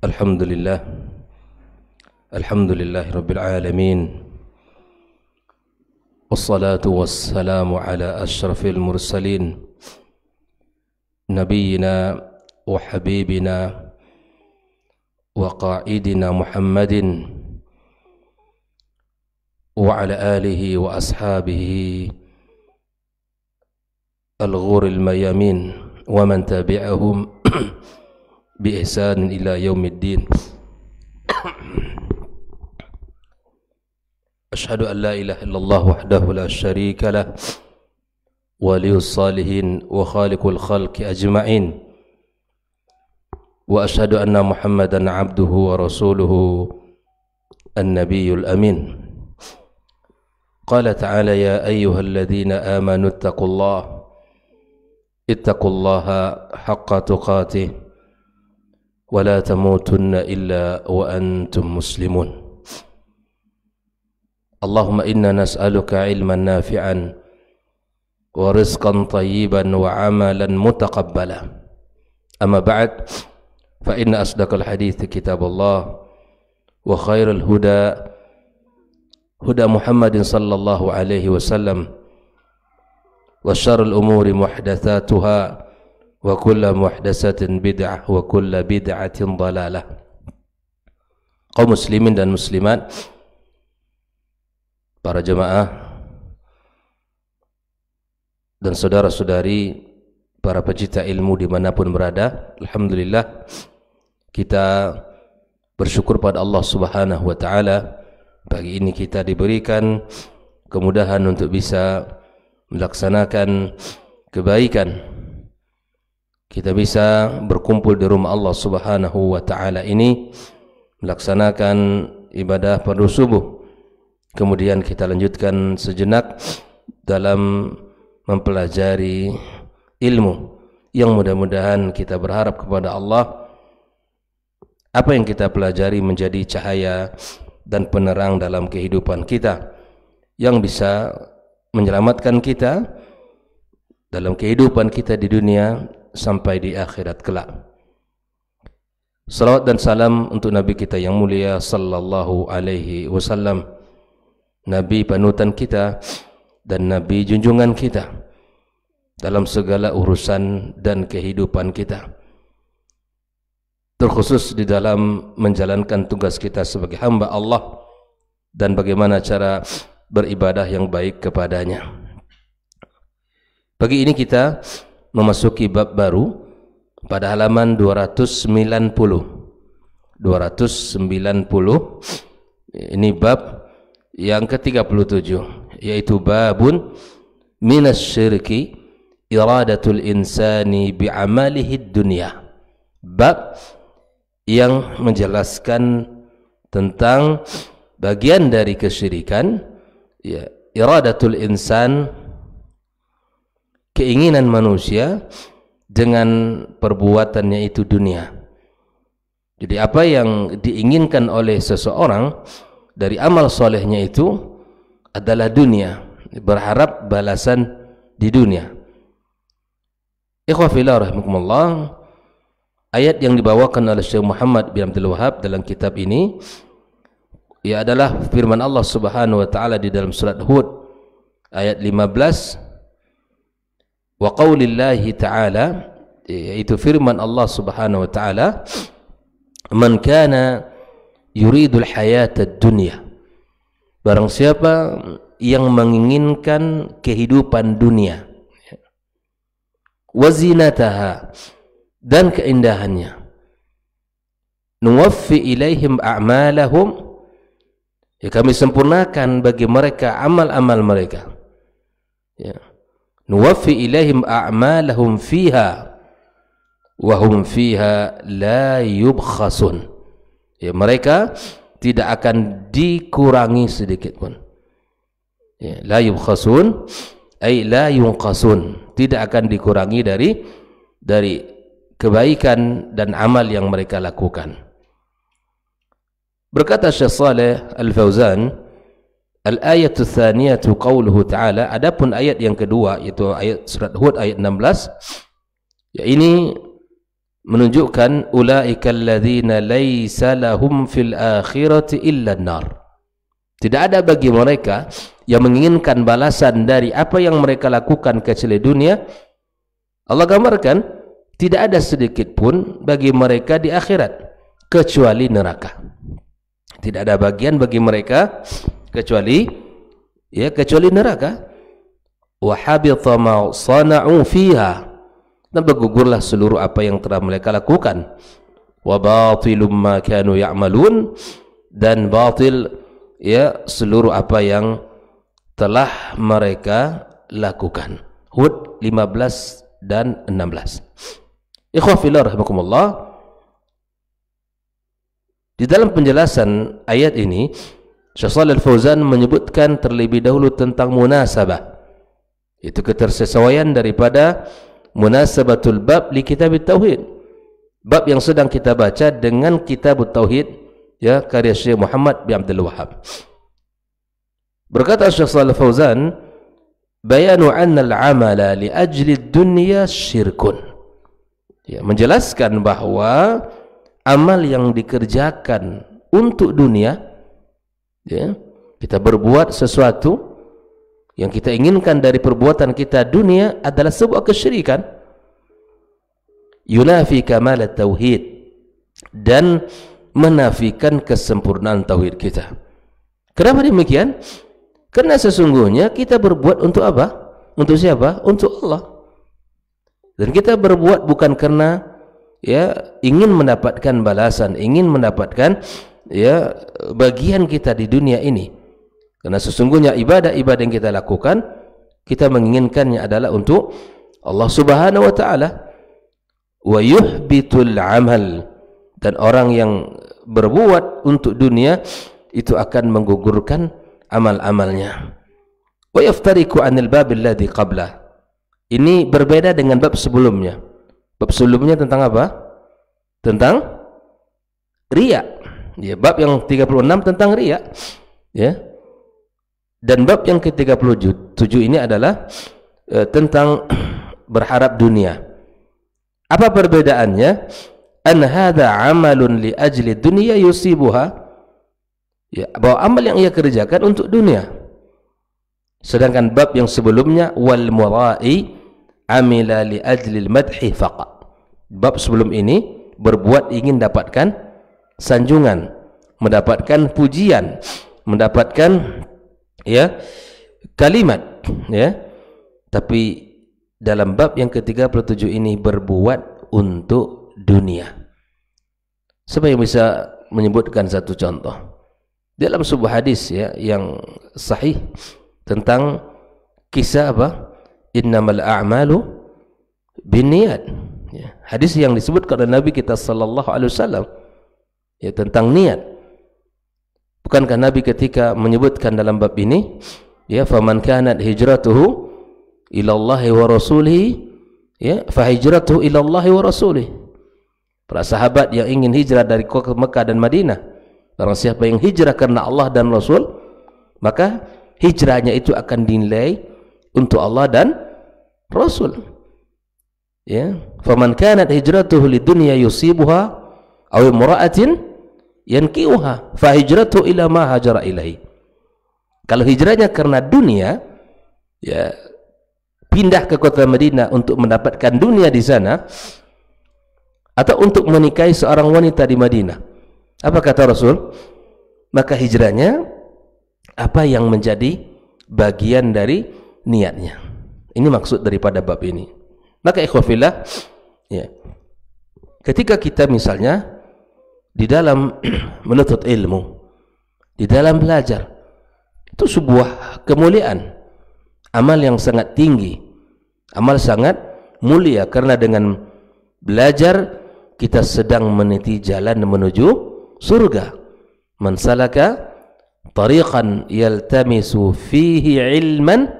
الحمد لله الحمد لله رب العالمين والصلاة والسلام على أشرف المرسلين نبينا وحبيبنا وقائدنا محمد وعلى آله وأصحابه الغور الميامين ومن تبعهم بإحسان إلى يوم الدين أشهد أن لا إله إلا الله وحده لا شريك له ولي الصالحين وخالق الخلق أجمعين وأشهد أن محمدا عبده ورسوله النبي الأمين قال تعالى يا أيها الذين آمنوا اتقوا الله اتقوا الله حق تقاته ولا تموتن الا وانتم مسلمون اللهم انا نسالك علما نافعا ورزقا طيبا وعملا متقبلا اما بعد فان اصدق الحديث كتاب الله وخير الهدى هدى محمد صلى الله عليه وسلم وشر الامور محدثاتها wa kulla muhdasatin bid'ah wa kulla bid'atin dalalah kaum muslimin dan muslimat para jemaah dan saudara-saudari para pecinta ilmu dimanapun berada Alhamdulillah kita bersyukur pada Allah subhanahu wa ta'ala pagi ini kita diberikan kemudahan untuk bisa melaksanakan kebaikan kita bisa berkumpul di rumah Allah Subhanahu wa taala ini melaksanakan ibadah pada subuh. Kemudian kita lanjutkan sejenak dalam mempelajari ilmu yang mudah-mudahan kita berharap kepada Allah apa yang kita pelajari menjadi cahaya dan penerang dalam kehidupan kita yang bisa menyelamatkan kita dalam kehidupan kita di dunia sampai di akhirat kelak. Salawat dan salam untuk Nabi kita yang mulia sallallahu alaihi wasallam. Nabi panutan kita dan nabi junjungan kita dalam segala urusan dan kehidupan kita. Terkhusus di dalam menjalankan tugas kita sebagai hamba Allah dan bagaimana cara beribadah yang baik kepadanya. Bagi ini kita memasuki bab baru pada halaman 290 290 ini bab yang ke-37 yaitu babun minas syirki iradatul insani bi'amalihi dunia bab yang menjelaskan tentang bagian dari kesyirikan ya iradatul insan keinginan manusia dengan perbuatannya itu dunia. Jadi apa yang diinginkan oleh seseorang dari amal solehnya itu adalah dunia. Berharap balasan di dunia. Ikhwafillah rahimahumullah. Ayat yang dibawakan oleh Syekh Muhammad bin Abdul Wahab dalam kitab ini ia adalah firman Allah Subhanahu wa taala di dalam surat Hud ayat 15 wa qaulillahi ta'ala yaitu firman Allah Subhanahu wa taala man kana yuridul hayata dunya barang siapa yang menginginkan kehidupan dunia wazinataha dan keindahannya nuwaffi ilaihim a'malahum ya kami sempurnakan bagi mereka amal-amal mereka ya nuwaffi ilaihim a'malahum fiha wa fiha la yubkhasun ya mereka tidak akan dikurangi sedikit pun ya, la yubkhasun ay la yunqasun tidak akan dikurangi dari dari kebaikan dan amal yang mereka lakukan berkata Syekh Saleh Al-Fauzan Al-ayat tsaniyah tu qauluhu ta'ala adapun ayat yang kedua yaitu ayat surat Hud ayat 16 ya ini menunjukkan ulaikal ladzina laisa lahum fil akhirati illa an-nar tidak ada bagi mereka yang menginginkan balasan dari apa yang mereka lakukan kecuali dunia Allah gambarkan tidak ada sedikit pun bagi mereka di akhirat kecuali neraka tidak ada bagian bagi mereka kecuali ya kecuali neraka wa habita ma sana'u fiha dan gugurlah seluruh apa yang telah mereka lakukan wa batilum ma kanu ya'malun dan batil ya seluruh apa yang telah mereka lakukan Hud 15 dan 16 Ikhwah fillah rahimakumullah Di dalam penjelasan ayat ini Syasal al-Fawzan menyebutkan terlebih dahulu tentang munasabah. Itu ketersesuaian daripada munasabatul bab li kitab Tauhid. Bab yang sedang kita baca dengan kitab Tauhid ya, karya Syekh Muhammad bin Abdul Wahab. Berkata Syasal al-Fawzan, Bayanu anna al-amala li ajli dunia syirkun. Ya, menjelaskan bahawa amal yang dikerjakan untuk dunia, ya kita berbuat sesuatu yang kita inginkan dari perbuatan kita dunia adalah sebuah kesyirikan yunafi kamal tauhid dan menafikan kesempurnaan tauhid kita kenapa demikian karena sesungguhnya kita berbuat untuk apa untuk siapa untuk Allah dan kita berbuat bukan karena ya ingin mendapatkan balasan ingin mendapatkan ya bagian kita di dunia ini karena sesungguhnya ibadah-ibadah yang kita lakukan kita menginginkannya adalah untuk Allah Subhanahu wa taala wa yuhbitul amal dan orang yang berbuat untuk dunia itu akan menggugurkan amal-amalnya wa yaftariku anil qabla ini berbeda dengan bab sebelumnya bab sebelumnya tentang apa tentang riya Ya, bab yang 36 tentang riak. Ya. Dan bab yang ke-37 ini adalah uh, tentang berharap dunia. Apa perbedaannya? An hadha amalun li ajli dunya yusibuha. Ya, bahwa amal yang ia kerjakan untuk dunia. Sedangkan bab yang sebelumnya wal murai amila li ajli al madhi faqa. Bab sebelum ini berbuat ingin dapatkan sanjungan, mendapatkan pujian, mendapatkan ya kalimat ya. Tapi dalam bab yang ke-37 ini berbuat untuk dunia. Supaya bisa menyebutkan satu contoh. Dalam sebuah hadis ya yang sahih tentang kisah apa? Innamal a'malu binniyat. Ya, hadis yang disebutkan oleh Nabi kita sallallahu alaihi wasallam ya tentang niat bukankah nabi ketika menyebutkan dalam bab ini ya faman kana hijratuhu ila Allah wa rasulih ya fa hijratuhu ila Allah wa rasulih para sahabat yang ingin hijrah dari Mekah dan Madinah barang siapa yang hijrah karena Allah dan Rasul maka hijrahnya itu akan dinilai untuk Allah dan Rasul ya faman kanat hijratuhu lidunya yusibuha aw imra'atin yankiuha fa hijratu ila ma hajara kalau hijrahnya karena dunia ya pindah ke kota Madinah untuk mendapatkan dunia di sana atau untuk menikahi seorang wanita di Madinah apa kata Rasul maka hijrahnya apa yang menjadi bagian dari niatnya ini maksud daripada bab ini maka ikhwafillah ya ketika kita misalnya di dalam menuntut ilmu di dalam belajar itu sebuah kemuliaan amal yang sangat tinggi amal sangat mulia karena dengan belajar kita sedang meniti jalan menuju surga mansalaka tariqan yaltamisu fihi ilman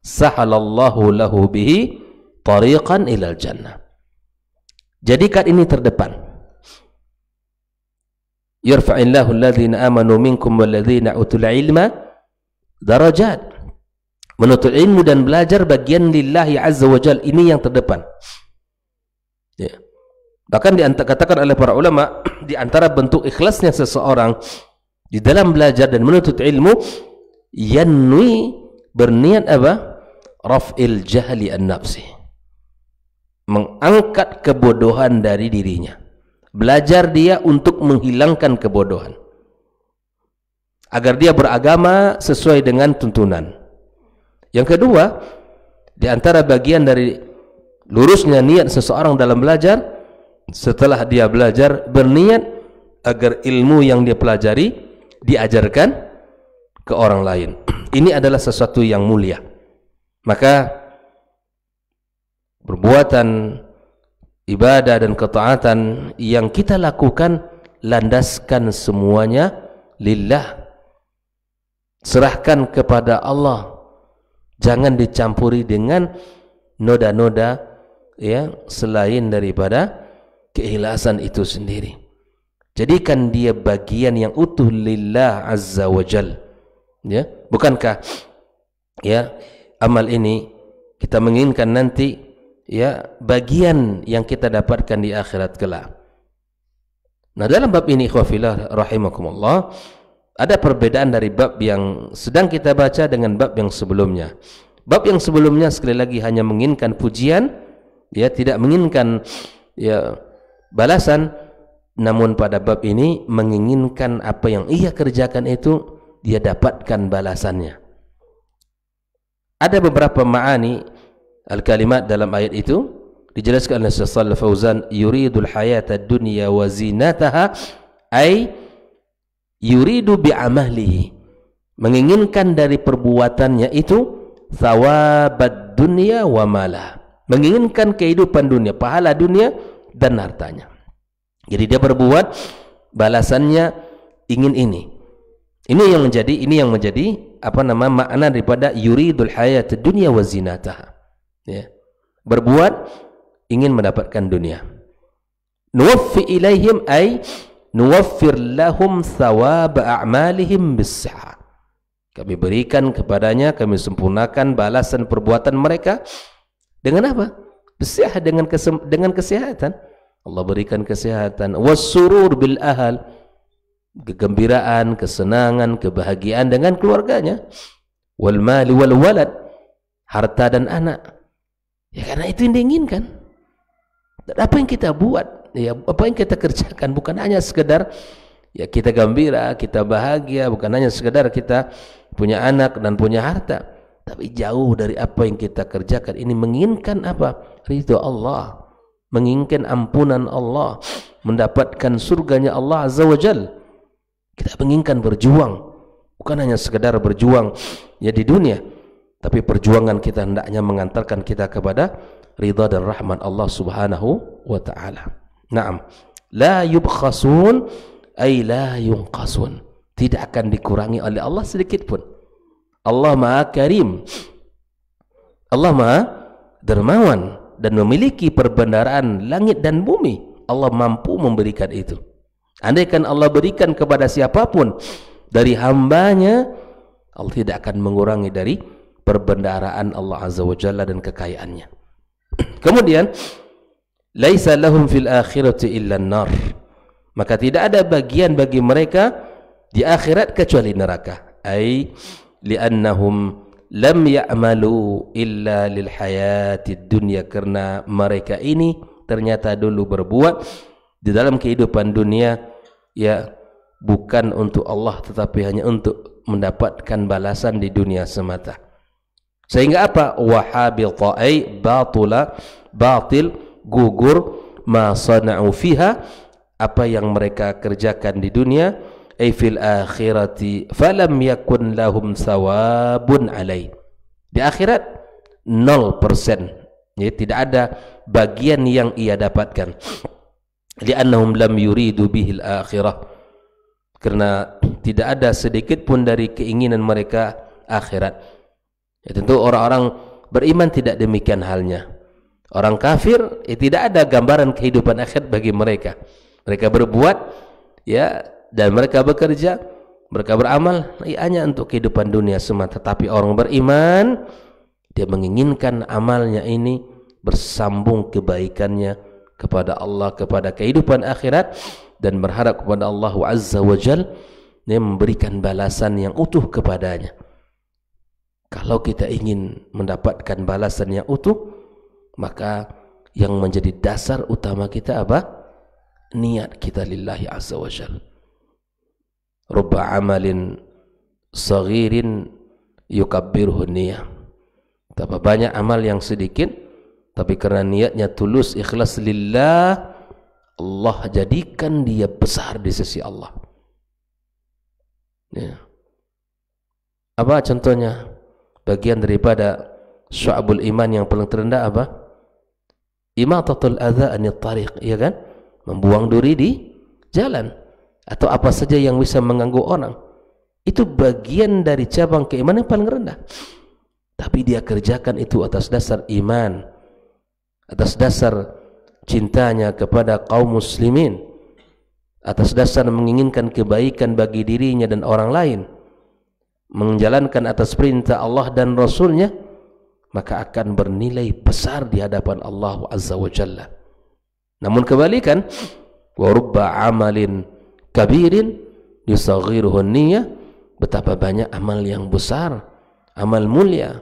sahalallahu lahu bihi tariqan ilal jannah jadi kat ini terdepan yarfa'illahu alladhina amanu minkum walladhina utul ilma darajat menuntut ilmu dan belajar bagian lillahi azza wa jal ini yang terdepan ya. bahkan dikatakan oleh para ulama di antara bentuk ikhlasnya seseorang di dalam belajar dan menuntut ilmu yanwi berniat apa raf'il jahli an-nafsi mengangkat kebodohan dari dirinya Belajar dia untuk menghilangkan kebodohan. Agar dia beragama sesuai dengan tuntunan. Yang kedua, di antara bagian dari lurusnya niat seseorang dalam belajar, setelah dia belajar berniat agar ilmu yang dia pelajari diajarkan ke orang lain. Ini adalah sesuatu yang mulia. Maka perbuatan ibadah dan ketaatan yang kita lakukan landaskan semuanya lillah serahkan kepada Allah jangan dicampuri dengan noda-noda ya selain daripada keikhlasan itu sendiri jadikan dia bagian yang utuh lillah azza wajal ya bukankah ya amal ini kita menginginkan nanti ya bagian yang kita dapatkan di akhirat kelak. Nah, dalam bab ini khawfilah rahimakumullah ada perbedaan dari bab yang sedang kita baca dengan bab yang sebelumnya. Bab yang sebelumnya sekali lagi hanya menginginkan pujian, ya tidak menginginkan ya balasan. Namun pada bab ini menginginkan apa yang ia kerjakan itu dia dapatkan balasannya. Ada beberapa ma'ani al-kalimat dalam ayat itu dijelaskan oleh Syaikhul Fauzan yuridul hayata dunya wa zinataha ay yuridu bi menginginkan dari perbuatannya itu sawabat dunia wa mala menginginkan kehidupan dunia pahala dunia dan hartanya jadi dia berbuat balasannya ingin ini ini yang menjadi ini yang menjadi apa nama makna daripada yuridul hayat dunia wa zinataha ya. berbuat ingin mendapatkan dunia nuwaffi ilaihim ay nuwaffir lahum thawab a'malihim bisihah kami berikan kepadanya kami sempurnakan balasan perbuatan mereka dengan apa bisihah dengan dengan kesehatan Allah berikan kesehatan wasurur bil ahal kegembiraan kesenangan kebahagiaan dengan keluarganya wal mali wal walad harta dan anak Ya karena itu yang diinginkan. Dan apa yang kita buat, ya apa yang kita kerjakan bukan hanya sekedar ya kita gembira, kita bahagia, bukan hanya sekedar kita punya anak dan punya harta, tapi jauh dari apa yang kita kerjakan. Ini menginginkan apa? Ridho Allah, menginginkan ampunan Allah, mendapatkan surganya Allah Azza wa Jal. Kita menginginkan berjuang, bukan hanya sekedar berjuang ya di dunia, tapi perjuangan kita hendaknya mengantarkan kita kepada ridha dan rahmat Allah Subhanahu wa taala. Naam. La yubkhasun ay la yunqasun. Tidak akan dikurangi oleh Allah sedikit pun. Allah Maha Karim. Allah Maha dermawan dan memiliki perbendaraan langit dan bumi. Allah mampu memberikan itu. Andaikan Allah berikan kepada siapapun dari hambanya, Allah tidak akan mengurangi dari perbendaharaan Allah Azza wa Jalla dan kekayaannya. Kemudian, laisa lahum fil akhirati illa nar. Maka tidak ada bagian bagi mereka di akhirat kecuali neraka. Ai li'annahum lam ya'malu illa lil hayatid dunya karena mereka ini ternyata dulu berbuat di dalam kehidupan dunia ya bukan untuk Allah tetapi hanya untuk mendapatkan balasan di dunia semata. Sehingga apa? Wahabita ay batula batil gugur ma sana'u fiha apa yang mereka kerjakan di dunia ay fil akhirati falam yakun lahum sawabun alai di akhirat 0% ya tidak ada bagian yang ia dapatkan li'annahum lam yuridu bihil akhirah karena tidak ada sedikit pun dari keinginan mereka akhirat Ya, tentu orang-orang beriman tidak demikian halnya. Orang kafir ya, tidak ada gambaran kehidupan akhir bagi mereka. Mereka berbuat ya dan mereka bekerja, mereka beramal ya, hanya untuk kehidupan dunia semata. Tapi orang beriman dia menginginkan amalnya ini bersambung kebaikannya kepada Allah kepada kehidupan akhirat dan berharap kepada Allah Azza wa Jal dia memberikan balasan yang utuh kepadanya. Kalau kita ingin mendapatkan balasan yang utuh, maka yang menjadi dasar utama kita apa? Niat kita lillahi azza wa jal. Rubba amalin saghirin yukabbirhu niyah. banyak amal yang sedikit, tapi karena niatnya tulus ikhlas lillah, Allah jadikan dia besar di sisi Allah. Ya. Apa contohnya? bagian daripada syu'abul iman yang paling terendah apa? Imatatul adha anil tariq, ya kan? Membuang duri di jalan atau apa saja yang bisa mengganggu orang. Itu bagian dari cabang keimanan yang paling rendah. Tapi dia kerjakan itu atas dasar iman, atas dasar cintanya kepada kaum muslimin, atas dasar menginginkan kebaikan bagi dirinya dan orang lain menjalankan atas perintah Allah dan Rasulnya maka akan bernilai besar di hadapan Allah Azza wa Jalla namun kebalikan wa amalin kabirin yusaghiruhu niyah betapa banyak amal yang besar amal mulia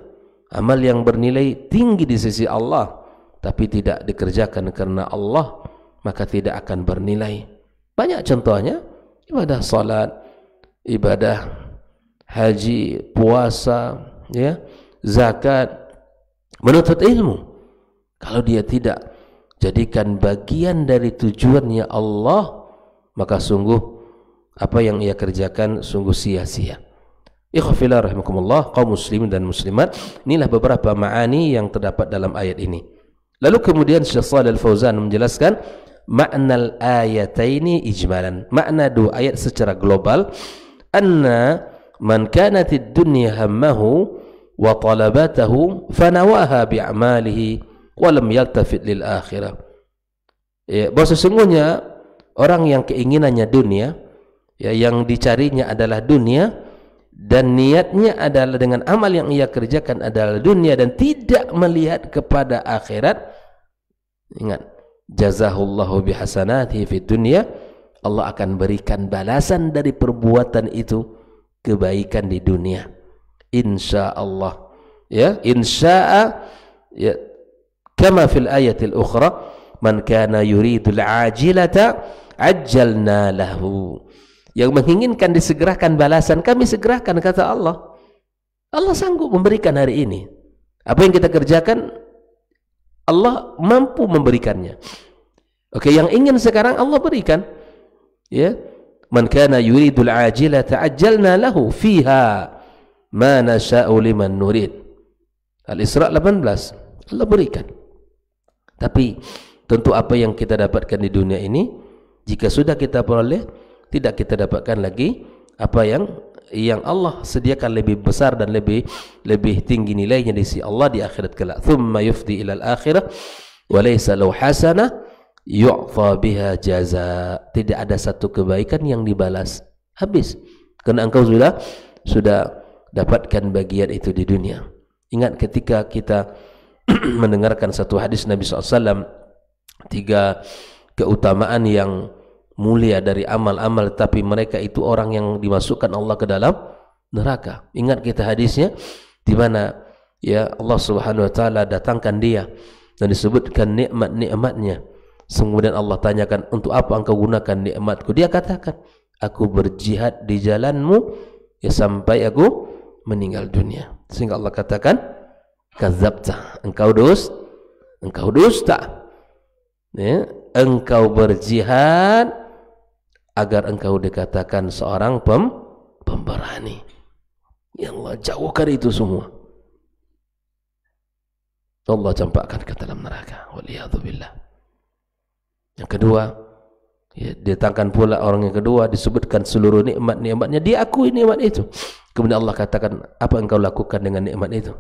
amal yang bernilai tinggi di sisi Allah tapi tidak dikerjakan karena Allah maka tidak akan bernilai banyak contohnya ibadah salat ibadah haji, puasa, ya, zakat, menuntut ilmu. Kalau dia tidak jadikan bagian dari tujuannya Allah, maka sungguh apa yang ia kerjakan sungguh sia-sia. Ikhwafillah rahimakumullah kaum muslim dan muslimat Inilah beberapa ma'ani yang terdapat dalam ayat ini Lalu kemudian Syekh Salih Al-Fauzan menjelaskan Makna ayat ini ijmalan Makna dua ayat secara global Anna man kanatid dunya hammahu wa talabatahu fanawaha bi'amalihi wa lam yaktafid lil akhirah ya, bahwa sesungguhnya orang yang keinginannya dunia ya, yang dicarinya adalah dunia dan niatnya adalah dengan amal yang ia kerjakan adalah dunia dan tidak melihat kepada akhirat ingat jazahullahu bihasanati fid dunya Allah akan berikan balasan dari perbuatan itu kebaikan di dunia insya Allah ya insya ya kama fil ayat al ukhra man kana yuridul ajilata ajjalna lahu yang menginginkan disegerakan balasan kami segerakan kata Allah Allah sanggup memberikan hari ini apa yang kita kerjakan Allah mampu memberikannya oke yang ingin sekarang Allah berikan ya man kana yuridul ajila ta'ajjalna lahu fiha ma nasha'u liman nurid Al-Isra 18 Allah berikan tapi tentu apa yang kita dapatkan di dunia ini jika sudah kita peroleh tidak kita dapatkan lagi apa yang yang Allah sediakan lebih besar dan lebih lebih tinggi nilainya di sisi Allah di akhirat kelak thumma yufdi ilal akhirah wa laysa law hasanah yu'fa biha jaza tidak ada satu kebaikan yang dibalas habis karena engkau sudah sudah dapatkan bagian itu di dunia ingat ketika kita mendengarkan satu hadis Nabi SAW tiga keutamaan yang mulia dari amal-amal tapi mereka itu orang yang dimasukkan Allah ke dalam neraka ingat kita hadisnya di mana ya Allah Subhanahu wa taala datangkan dia dan disebutkan nikmat-nikmatnya Kemudian Allah tanyakan, untuk apa engkau gunakan nikmatku? Dia katakan, aku berjihad di jalanmu ya sampai aku meninggal dunia. Sehingga Allah katakan, kazabta, engkau dus, engkau dusta. Ya, engkau berjihad agar engkau dikatakan seorang pem, pemberani. Ya Allah, jauhkan itu semua. Allah campakkan ke dalam neraka. Waliyadzubillah. Yang kedua, ya, datangkan pula orang yang kedua disebutkan seluruh nikmat-nikmatnya dia akui nikmat itu. Kemudian Allah katakan apa engkau lakukan dengan nikmat itu?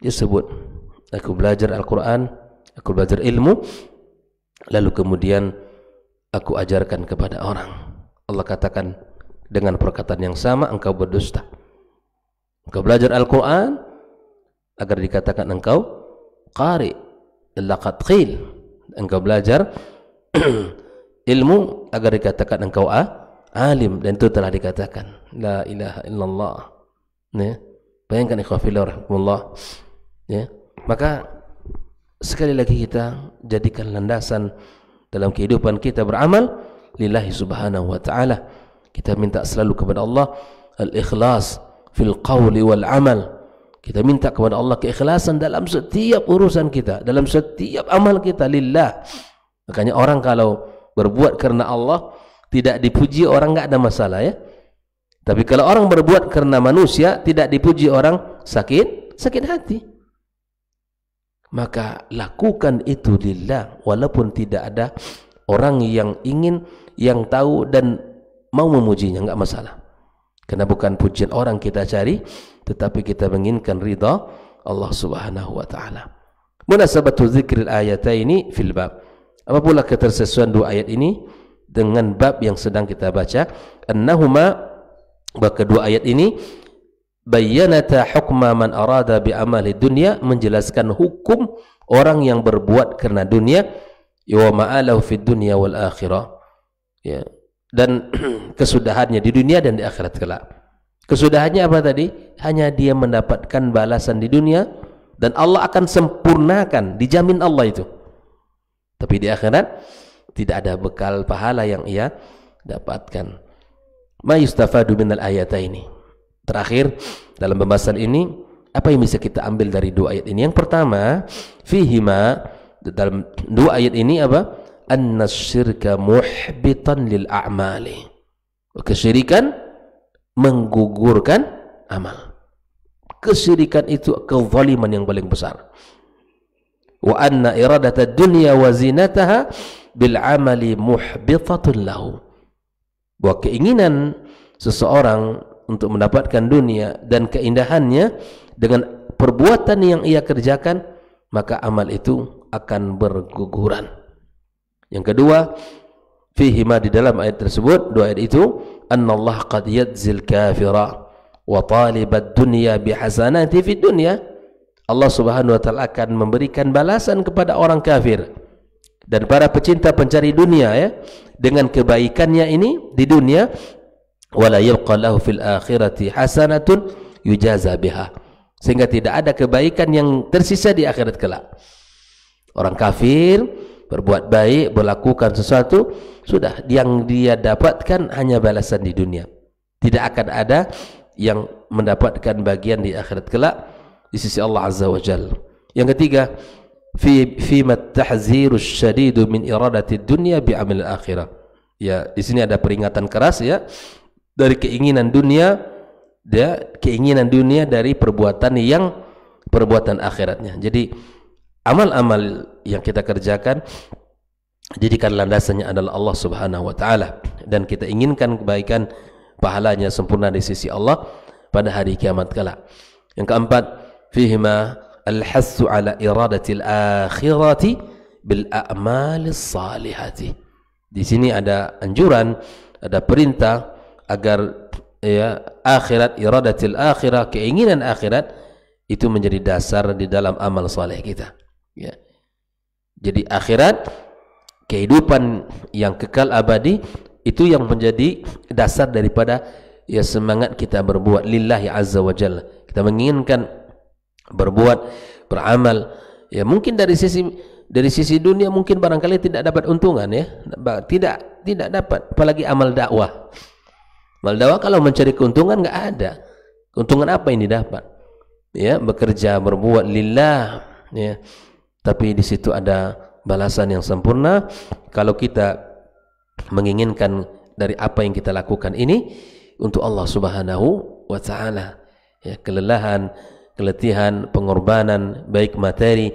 Dia sebut aku belajar Al-Quran, aku belajar ilmu, lalu kemudian aku ajarkan kepada orang. Allah katakan dengan perkataan yang sama engkau berdusta. Engkau belajar Al-Quran agar dikatakan engkau qari laqad qil engkau belajar ilmu agar dikatakan engkau ah, alim dan itu telah dikatakan la ilaha illallah ya bayangkan ikhwah fillah rahimakumullah ya maka sekali lagi kita jadikan landasan dalam kehidupan kita beramal lillahi subhanahu wa taala kita minta selalu kepada Allah al ikhlas fil qawli wal amal Kita minta kepada Allah keikhlasan dalam setiap urusan kita, dalam setiap amal kita lillah. Makanya orang kalau berbuat karena Allah tidak dipuji orang nggak ada masalah ya. Tapi kalau orang berbuat karena manusia tidak dipuji orang sakit, sakit hati. Maka lakukan itu lillah walaupun tidak ada orang yang ingin yang tahu dan mau memujinya nggak masalah. Karena bukan pujian orang kita cari, tetapi kita menginginkan ridha Allah Subhanahu wa taala. Munasabatu dzikr al-ayataini fil bab. Apa pula ketersesuaian dua ayat ini dengan bab yang sedang kita baca? Annahuma bahwa kedua ayat ini bayyanata hukma man arada bi amali dunya menjelaskan hukum orang yang berbuat karena dunia wa ma'alahu fid dunya wal akhirah. Ya, dan kesudahannya di dunia dan di akhirat kelak. Kesudahannya apa tadi? Hanya dia mendapatkan balasan di dunia dan Allah akan sempurnakan, dijamin Allah itu. Tapi di akhirat tidak ada bekal pahala yang ia dapatkan. Ma yustafadu minal ayata ini. Terakhir dalam pembahasan ini apa yang bisa kita ambil dari dua ayat ini? Yang pertama, fihima dalam dua ayat ini apa? anna syirka muhbitan lil a'mali kesyirikan menggugurkan amal kesyirikan itu kezaliman yang paling besar wa anna iradata dunya wa zinataha bil amali muhbitatun lahu bahwa keinginan seseorang untuk mendapatkan dunia dan keindahannya dengan perbuatan yang ia kerjakan maka amal itu akan berguguran yang kedua, fihima di dalam ayat tersebut, dua ayat itu, annallah qad yadzil kafira wa talibat dunya bihasanati fid dunya. Allah Subhanahu wa taala akan memberikan balasan kepada orang kafir dan para pecinta pencari dunia ya dengan kebaikannya ini di dunia wala yabqa lahu fil akhirati hasanatun yujaza biha sehingga tidak ada kebaikan yang tersisa di akhirat kelak orang kafir berbuat baik, berlakukan sesuatu, sudah yang dia dapatkan hanya balasan di dunia. Tidak akan ada yang mendapatkan bagian di akhirat kelak di sisi Allah Azza wa Jalla. Yang ketiga, fi fi tahziru syadidu min iradati dunya bi amal akhirah. Ya, di sini ada peringatan keras ya dari keinginan dunia ya, keinginan dunia dari perbuatan yang perbuatan akhiratnya. Jadi amal-amal yang kita kerjakan jadikan landasannya adalah Allah Subhanahu wa taala dan kita inginkan kebaikan pahalanya sempurna di sisi Allah pada hari kiamat kala. Yang keempat, fihima al-hassu ala iradatil akhirati bil amal salihati. Di sini ada anjuran, ada perintah agar ya akhirat iradatil akhirah keinginan akhirat itu menjadi dasar di dalam amal saleh kita ya jadi akhirat kehidupan yang kekal abadi itu yang menjadi dasar daripada ya semangat kita berbuat lillahi azza wa jalla kita menginginkan berbuat beramal ya mungkin dari sisi dari sisi dunia mungkin barangkali tidak dapat untungan ya tidak tidak dapat apalagi amal dakwah amal dakwah kalau mencari keuntungan nggak ada keuntungan apa yang didapat ya bekerja berbuat lillah ya tapi di situ ada balasan yang sempurna kalau kita menginginkan dari apa yang kita lakukan ini untuk Allah Subhanahu wa taala ya kelelahan keletihan pengorbanan baik materi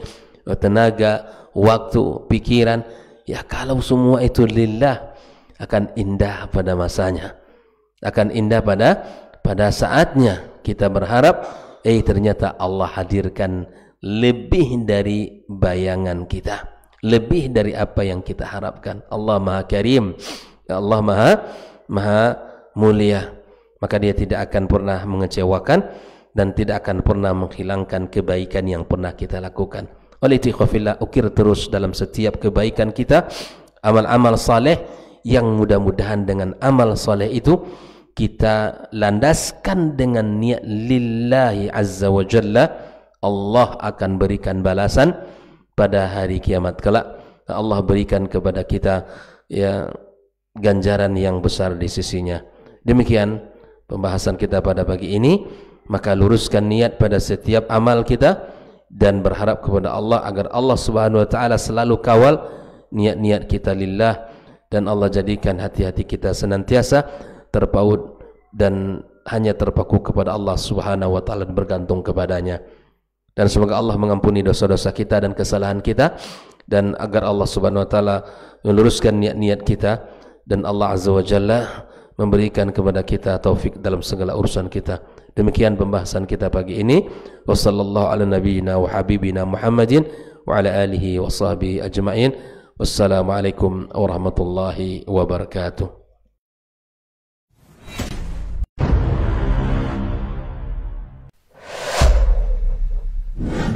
tenaga waktu pikiran ya kalau semua itu lillah akan indah pada masanya akan indah pada pada saatnya kita berharap eh ternyata Allah hadirkan lebih dari bayangan kita lebih dari apa yang kita harapkan Allah Maha Karim ya Allah Maha Maha mulia maka dia tidak akan pernah mengecewakan dan tidak akan pernah menghilangkan kebaikan yang pernah kita lakukan oleh itu khafillah ukir terus dalam setiap kebaikan kita amal-amal saleh yang mudah-mudahan dengan amal saleh itu kita landaskan dengan niat lillahi azza wa jalla Allah akan berikan balasan pada hari kiamat kelak Allah berikan kepada kita ya ganjaran yang besar di sisinya demikian pembahasan kita pada pagi ini maka luruskan niat pada setiap amal kita dan berharap kepada Allah agar Allah Subhanahu wa taala selalu kawal niat-niat kita lillah dan Allah jadikan hati-hati kita senantiasa terpaut dan hanya terpaku kepada Allah Subhanahu wa taala dan bergantung kepadanya. dan semoga Allah mengampuni dosa-dosa kita dan kesalahan kita dan agar Allah Subhanahu wa taala meluruskan niat-niat kita dan Allah Azza wa Jalla memberikan kepada kita taufik dalam segala urusan kita. Demikian pembahasan kita pagi ini. Wassallallahu ala nabiyyina wa habibina Muhammadin wa ala alihi wa sahbihi ajma'in. Wassalamualaikum warahmatullahi wabarakatuh.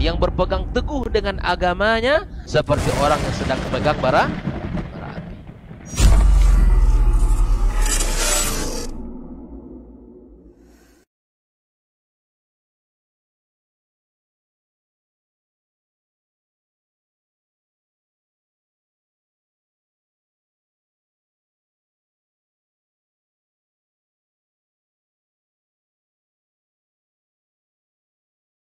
yang berpegang teguh dengan agamanya seperti orang yang sedang memegang barang.